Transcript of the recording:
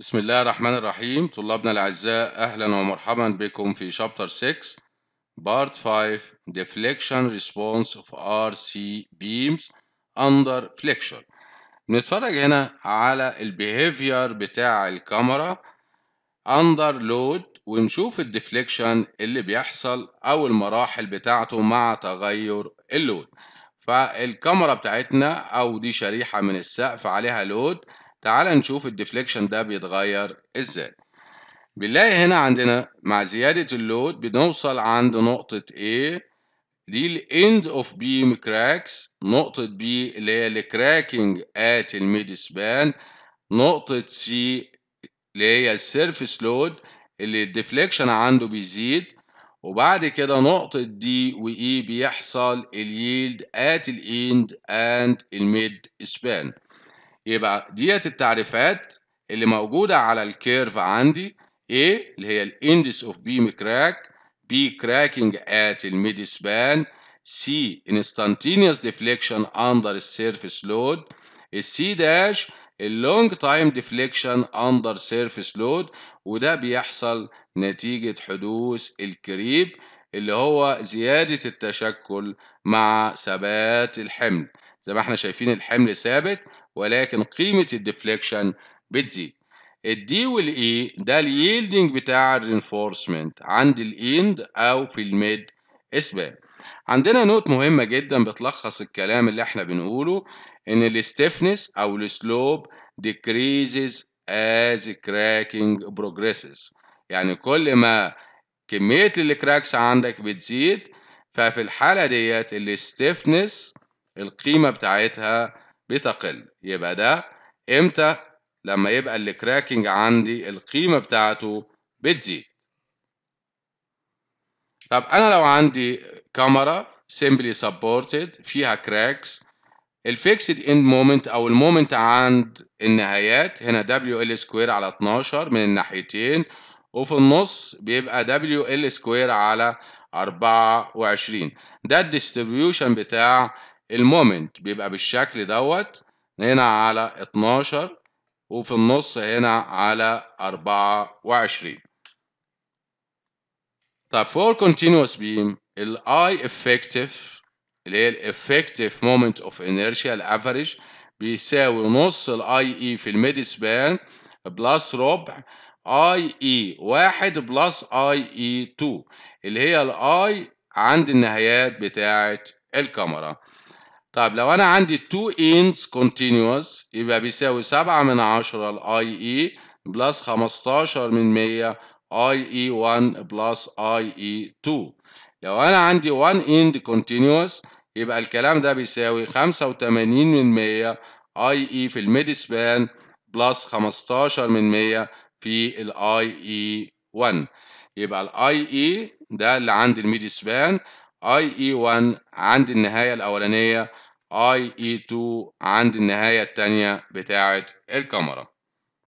بسم الله الرحمن الرحيم طلابنا الأعزاء أهلا ومرحبا بكم في شابتر 6 بارت 5 Deflection Response of RC Beams Under Flexure نتفرج هنا على البيهيفير بتاع الكاميرا Under Load ونشوف الديفليكشن اللي بيحصل أو المراحل بتاعته مع تغير اللود فالكاميرا بتاعتنا أو دي شريحة من السقف عليها لود تعال نشوف الديفليكشن ده بيتغير ازاي بنلاقي هنا عندنا مع زيادة اللود بنوصل عند نقطة A دي end of beam cracks نقطة B اللي هي at ات mid span نقطة C اللي هي surface load اللي الديفليكشن عنده بيزيد وبعد كده نقطة D و E بيحصل yield at the end and the mid span يبقى ديت التعريفات اللي موجودة على الكيرف عندي A اللي هي الاندس اوف بيم كراك B cracking at الميدي سبان C instantaneous deflection under surface load السي داش اللونج تايم ديفليكشن اندر سيرفيس لود وده بيحصل نتيجة حدوث الكريب اللي هو زيادة التشكل مع ثبات الحمل زي ما احنا شايفين الحمل ثابت ولكن قيمة الديفليكشن بتزيد الدي والاي ده الييلدنج بتاع الرينفورسمنت عند الاند او في الميد اسبان عندنا نوت مهمة جدا بتلخص الكلام اللي احنا بنقوله ان stiffness او السلوب decreases as cracking progresses يعني كل ما كمية الكراكس عندك بتزيد ففي الحالة ديت stiffness القيمة بتاعتها بتقل يبقى ده امتى لما يبقى الكراكنج عندي القيمة بتاعته بتزيد طب انا لو عندي كاميرا سيمبلي سبورتد فيها كراكس الفيكسد اند مومنت او المومنت عند النهايات هنا دبليو ال سكوير على 12 من الناحيتين وفي النص بيبقى دبليو ال سكوير على 24 ده الديستريبيوشن بتاع المومنت بيبقى بالشكل دوت هنا على 12 وفي النص هنا على 24 طب فور كونتينوس بيم الاي افكتيف اللي هي الافكتيف مومنت اوف of الافريج بيساوي نص الاي اي e في الميد سبان بلس ربع اي اي 1 بلس اي اي 2 اللي هي الاي عند النهايات بتاعه الكاميرا طيب لو انا عندي 2 انس كونتينوس يبقى بيساوي 7 من 10 الاي اي بلس 15 من 100 اي اي 1 بلس اي اي 2 لو انا عندي 1 اند كونتينوس يبقى الكلام ده بيساوي 85 من 100 اي اي في الميد سبان بلس 15 من 100 في الاي اي 1 يبقى الاي اي e ده اللي عند الميد سبان اي اي 1 عند النهايه الاولانيه ie 2 عند النهاية التانية بتاعة الكاميرا